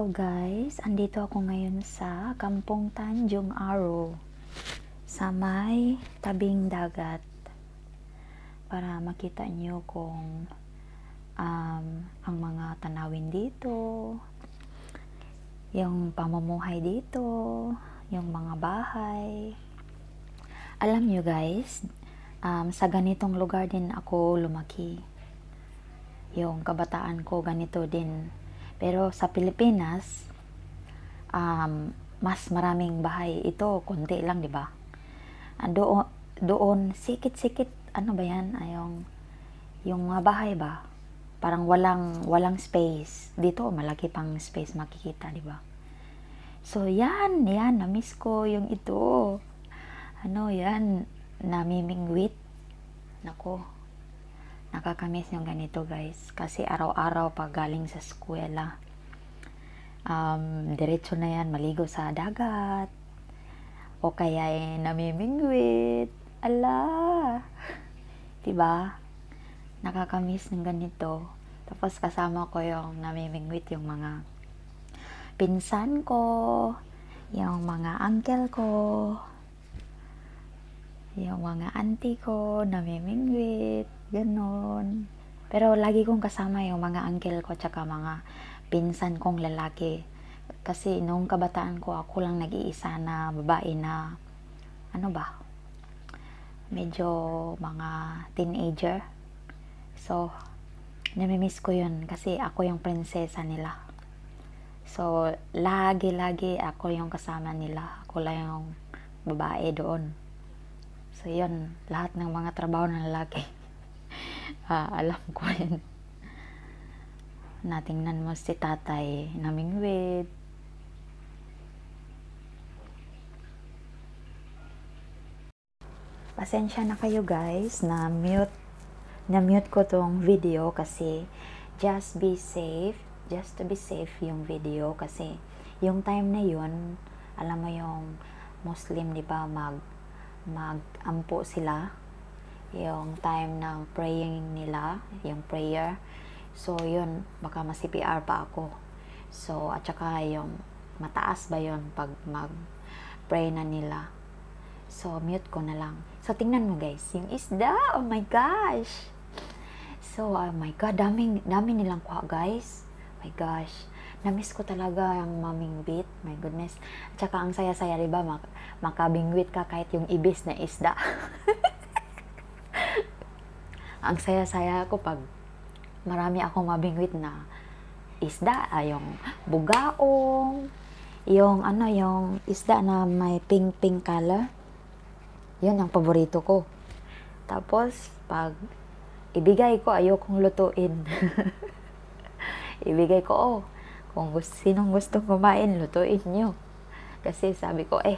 So guys, andito ako ngayon sa Kampong Tanjung Aro sa may tabing dagat para makita nyo kung um, ang mga tanawin dito yung pamumuhay dito yung mga bahay alam nyo guys um, sa ganitong lugar din ako lumaki yung kabataan ko ganito din pero sa Pilipinas, um, mas maraming bahay ito, konti lang, di ba? Doon, doon sikit-sikit, ano ba yan? Ayong, ah, yung mga bahay ba? Parang walang, walang space. Dito, malaki pang space makikita, di ba? So, yan, yan, na-miss ko yung ito. Ano yan, namimingwit. Nako, nakakamiss yung ganito guys kasi araw-araw pag galing sa eskwela um, diretso na yan maligo sa dagat o kaya eh, namimingwit ala diba nakakamiss ng ganito tapos kasama ko yung namimingwit yung mga pinsan ko yung mga uncle ko yung mga auntie ko namimingwit Ganon. Pero lagi kong kasama yung mga uncle ko tsaka mga pinsan kong lalaki. Kasi noong kabataan ko, ako lang nag-iisa na babae na, ano ba, medyo mga teenager. So, namimiss ko yun kasi ako yung prinsesa nila. So, lagi-lagi ako yung kasama nila. Ako lang yung babae doon. So, yun. Lahat ng mga trabaho ng lalaki. ha, ah, alam ko yun. Natingnan mo si tatay naming namingwid. Pasensya na kayo guys na mute na mute ko tong video kasi just be safe, just to be safe yung video kasi yung time na yun, alam mo yung Muslim 'di ba mag magampo sila yung time ng praying nila, yung prayer. So, yun, baka mas CPR pa ako. So, at saka yung mataas ba yun pag mag-pray na nila. So, mute ko na lang. So, tingnan mo guys, yung isda, oh my gosh! So, oh my god, daming, dami nilang kuha guys. my gosh, na-miss ko talaga yung maming mamingwit. My goodness. At saka ang saya-saya, diba? Mak makabingwit ka kahit yung ibis na isda. ang saya-saya ko pag marami akong mabingwit na isda, ah, yung bugaong, yung ano, yung isda na may pink-pink color. Yun ang paborito ko. Tapos, pag ibigay ko, ayokong lutuin. ibigay ko, oh, kung gusto, sinong gusto kumain, lutuin nyo. Kasi sabi ko, eh,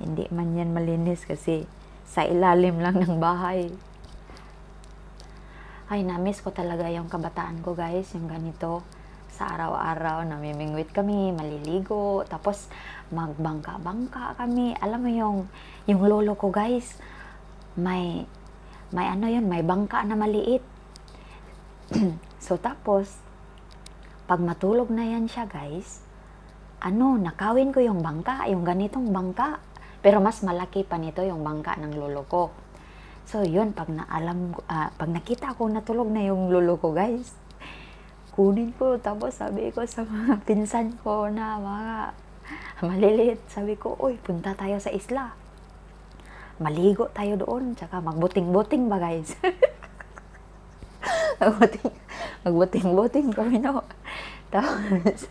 hindi man yan malinis kasi sa ilalim lang ng bahay. Ay, na-miss ko talaga yung kabataan ko guys, yung ganito. Sa araw-araw, namimingwit kami, maliligo, tapos magbangka-bangka kami. Alam mo yung, yung lolo ko guys, may, may ano yun, may bangka na maliit. so tapos, pag matulog na yan siya guys, ano, nakawin ko yung bangka, yung ganitong bangka. Pero mas malaki pa nito yung bangka ng lolo ko. So, yun, pag, naalam, uh, pag nakita ko natulog na yung lolo ko, guys, kunin ko. Tapos sabi ko sa mga pinsan ko na mga maliliit, sabi ko, uy, punta tayo sa isla. Maligo tayo doon, tsaka magbuting-buting ba, guys? magbuting, magbuting-buting kami, no? Tapos,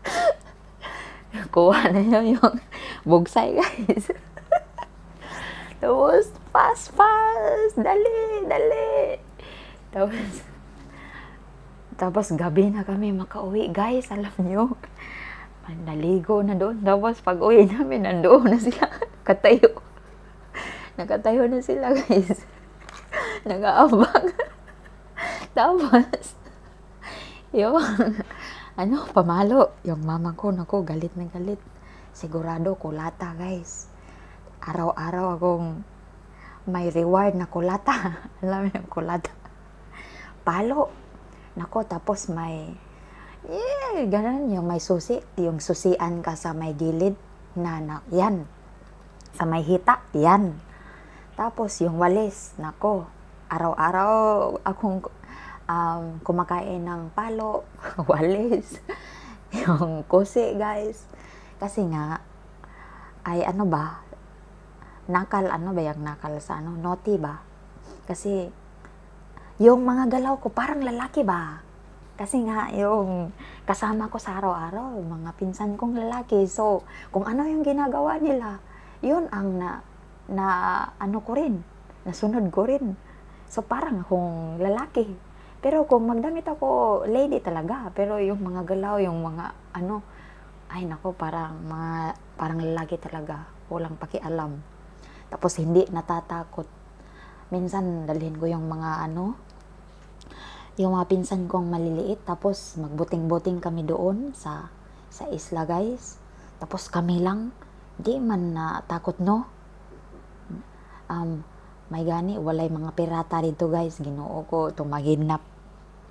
kuha na yun yung bugsay, guys. Tapos, fast, fast! Dali, dali! Tapos, tapos gabi na kami makauwi. Guys, alam nyo, naligo na doon. Tapos pag uwi namin, nandoon na sila. Katayo. Nakatayo na sila, guys. Nag-aabang. Tapos, yung, ano, pamalo. Yung mama ko, nako, galit na galit. Sigurado, kulata, guys araw-araw akong may reward na kulata. Alam niyo, kulata. Palo. Nako, tapos may, yeah, ganun, yung may susi. Yung susian ka sa may gilid. Na, na, yan. Sa may hita, yan. Tapos yung walis, nako, araw-araw akong um, kumakain ng palo, walis, yung kusi, guys. Kasi nga, ay ano ba, nakal, ano ba yung nakal sa ano? Naughty ba? Kasi, yung mga galaw ko, parang lalaki ba? Kasi nga, yung kasama ko sa araw-araw, mga pinsan kong lalaki. So, kung ano yung ginagawa nila, yun ang na, na ano ko rin, nasunod ko rin. So, parang kung lalaki. Pero kung magdamit ako, lady talaga. Pero yung mga galaw, yung mga ano, ay nako, parang mga, parang lalaki talaga. Walang pakialam. Tapos hindi natatakot. Minsan dalhin ko yung mga ano, yung mga pinsan kong maliliit tapos magbuting-buting kami doon sa sa isla guys tapos kami lang di man natakot no um may gani walay mga pirata dito guys ginoo ko tumaginap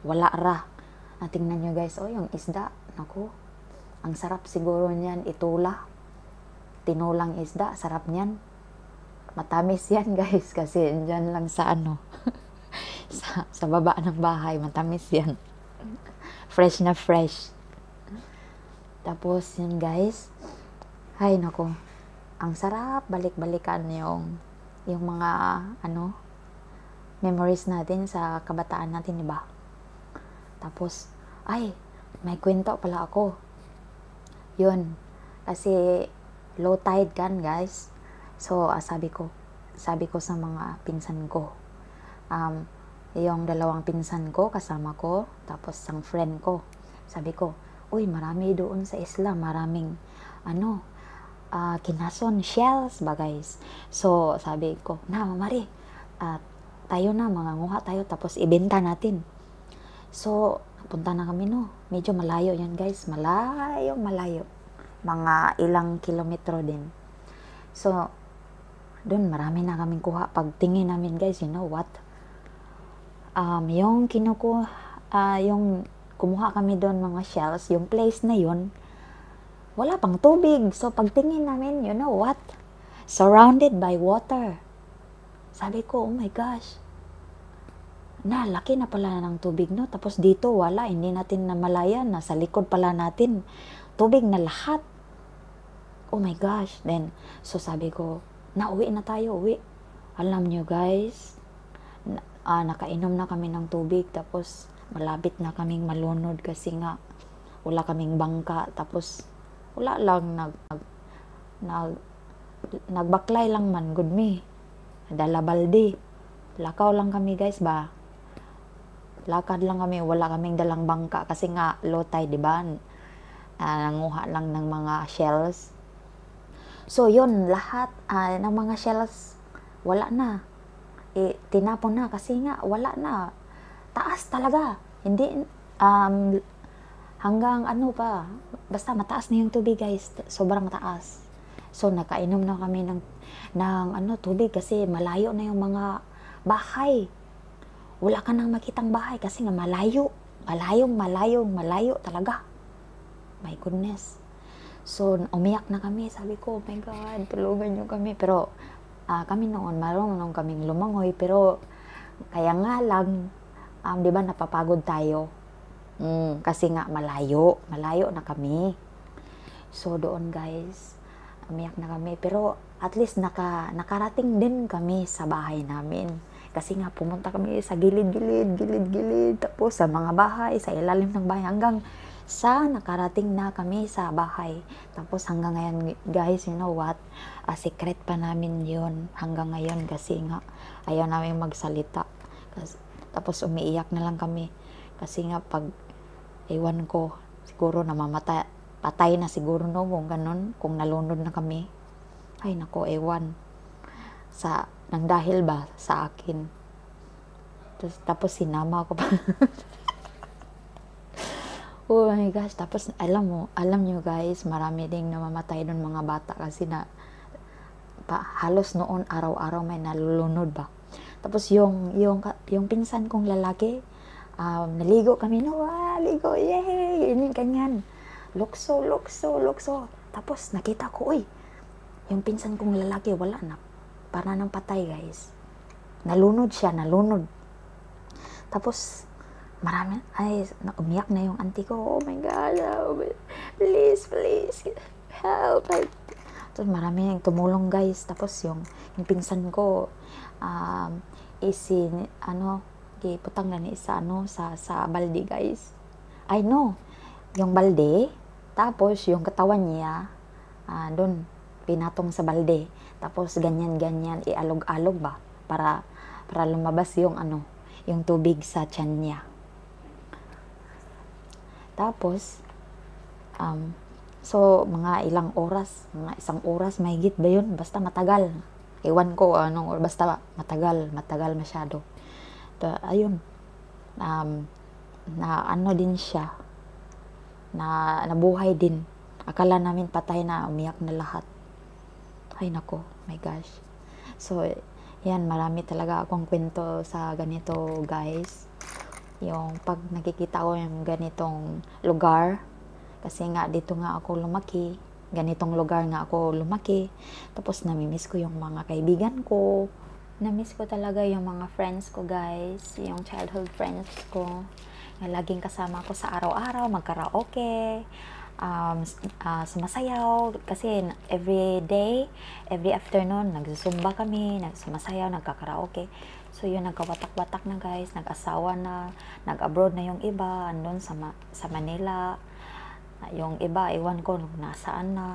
wala ra ah, tingnan nyo guys oh yung isda nako ang sarap siguro niyan itula tinulang isda sarap niyan Matamis yan guys kasi dyan lang sa ano. sa, sa baba ng bahay. Matamis yan. Fresh na fresh. Tapos yun guys. Ay nako. Ang sarap balik-balikan yung yung mga ano memories natin sa kabataan natin, di ba? Tapos, ay, may kwento pala ako. Yun. Kasi low tide kan, guys So, uh, sabi ko, sabi ko sa mga pinsan ko, um, yung dalawang pinsan ko, kasama ko, tapos ang friend ko, sabi ko, uy, marami doon sa Islam, maraming, ano, uh, kinason, shells ba guys? So, sabi ko, na, mamari, at uh, tayo na, mga nguha tayo, tapos ibenta natin. So, napunta na kami, no? Medyo malayo yan, guys. Malayo, malayo. Mga ilang kilometro din. So, doon marami na kaming kuha. Pagtingin namin guys, you know what? Um, yung kinukuha, uh, yung kumuha kami doon mga shells, yung place na yun, wala pang tubig. So pagtingin namin, you know what? Surrounded by water. Sabi ko, oh my gosh. Na, laki na pala ng tubig no. Tapos dito, wala. Hindi natin namalayan. Nasa likod pala natin. Tubig na lahat oh my gosh. Then, so sabi ko, nauwi na tayo, uwi. Alam nyo guys, na, ah, nakainom na kami ng tubig tapos malapit na kaming malunod kasi nga wala kaming bangka tapos wala lang nag nag, nag nagbaklay lang man good me dala balde lakaw lang kami guys ba lakad lang kami wala kaming dalang bangka kasi nga low tide di ba uh, nanguha lang ng mga shells So yon lahat uh, ng mga shells, wala na. E, tinapon na kasi nga, wala na. Taas talaga. Hindi, um, hanggang ano pa, basta mataas na yung tubig guys, sobrang taas. So nakainom na kami ng, ng ano, tubig kasi malayo na yung mga bahay. Wala ka nang makitang bahay kasi nga malayo. Malayong, malayong, malayo talaga. My goodness. So, umiyak na kami. Sabi ko, oh my God, tulungan nyo kami. Pero, uh, kami noon, marunong kaming lumangoy. Pero, kaya nga lang, um, di ba, napapagod tayo. Mm, kasi nga, malayo. Malayo na kami. So, doon guys, umiyak na kami. Pero, at least naka, nakarating din kami sa bahay namin. Kasi nga, pumunta kami sa gilid-gilid, gilid-gilid, tapos sa mga bahay, sa ilalim ng bahay, hanggang sa nakarating na kami sa bahay. Tapos hanggang ngayon guys, you know what? A ah, secret pa namin yun hanggang ngayon kasi nga ayaw namin magsalita. Kasi, tapos umiiyak na lang kami kasi nga pag iwan ko siguro namamatay patay na siguro no kung ganun kung nalunod na kami ay nako ewan sa nang dahil ba sa akin tapos, tapos sinama ko pa Oh my gosh, tapos alam mo, alam nyo guys, marami ding namamatay nun mga bata kasi na pa, halos noon araw-araw may nalulunod ba. Tapos yung yung yung pinsan kong lalaki, um, naligo kami no, ah, ligo, yay, yun ganyan. Lukso, lukso, lukso. Tapos nakita ko, uy, yung pinsan kong lalaki, wala na. Para nang patay, guys. Nalunod siya, nalunod. Tapos, marami, ay, umiyak na yung auntie ko, oh my God, oh please, please, help, help. Tapos marami yung tumulong guys. Tapos yung, yung pinsan ko, um, isin, ano, giputang na ni isa, ano, sa, sa balde guys. I know, yung balde, tapos yung katawan niya, uh, ah, doon, pinatong sa balde. Tapos ganyan-ganyan, ialog-alog ba? Para, para lumabas yung ano, yung tubig sa tiyan niya. Tapos, um, so, mga ilang oras, mga isang oras, may mahigit ba yun? Basta matagal. Ewan ko, ano, or basta matagal, matagal masyado. To, ayun, um, na ano din siya, na nabuhay din. Akala namin patay na, umiyak na lahat. Ay nako, my gosh. So, yan, marami talaga akong kwento sa ganito, guys yung pag nakikita ko yung ganitong lugar kasi nga dito nga ako lumaki ganitong lugar nga ako lumaki tapos namimiss ko yung mga kaibigan ko namiss ko talaga yung mga friends ko guys yung childhood friends ko na laging kasama ko sa araw-araw magkaraoke um, uh, sumasayaw kasi every day every afternoon nagsusumba kami nagsumasayaw nagkakaraoke So, yun, nagkawatak-watak na guys, nag-asawa na, nag-abroad na yung iba, andun sa, Ma- sa Manila. Ah, yung iba, iwan ko, nasaan na.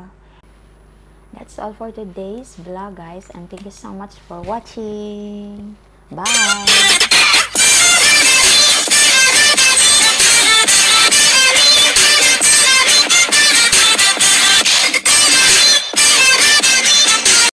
That's all for today's vlog guys and thank you so much for watching. Bye!